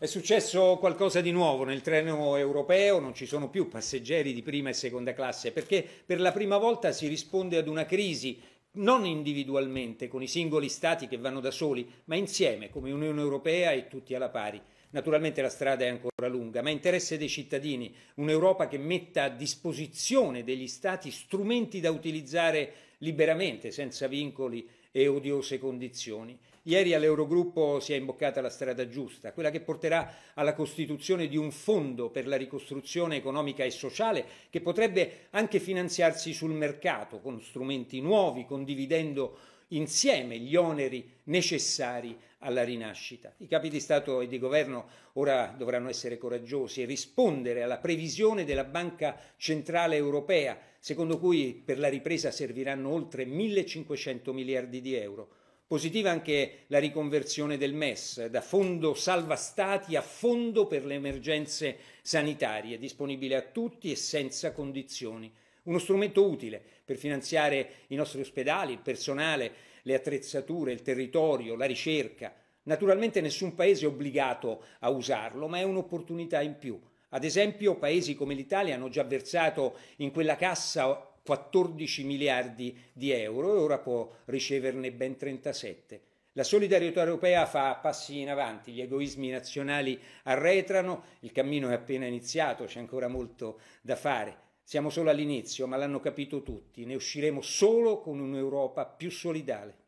È successo qualcosa di nuovo nel treno europeo, non ci sono più passeggeri di prima e seconda classe, perché per la prima volta si risponde ad una crisi non individualmente con i singoli stati che vanno da soli, ma insieme come Unione Europea e tutti alla pari. Naturalmente la strada è ancora lunga, ma è interesse dei cittadini un'Europa che metta a disposizione degli stati strumenti da utilizzare liberamente, senza vincoli e odiose condizioni. Ieri all'Eurogruppo si è imboccata la strada giusta, quella che porterà alla costituzione di un fondo per la ricostruzione economica e sociale che potrebbe anche finanziarsi sul mercato con strumenti nuovi, condividendo insieme gli oneri necessari alla rinascita. I capi di Stato e di Governo ora dovranno essere coraggiosi e rispondere alla previsione della Banca Centrale Europea secondo cui per la ripresa serviranno oltre 1.500 miliardi di euro. Positiva anche la riconversione del MES da fondo salva stati a fondo per le emergenze sanitarie, disponibile a tutti e senza condizioni. Uno strumento utile per finanziare i nostri ospedali, il personale, le attrezzature, il territorio, la ricerca. Naturalmente nessun paese è obbligato a usarlo, ma è un'opportunità in più. Ad esempio paesi come l'Italia hanno già versato in quella cassa 14 miliardi di euro e ora può riceverne ben 37. La solidarietà europea fa passi in avanti, gli egoismi nazionali arretrano, il cammino è appena iniziato, c'è ancora molto da fare. Siamo solo all'inizio, ma l'hanno capito tutti, ne usciremo solo con un'Europa più solidale.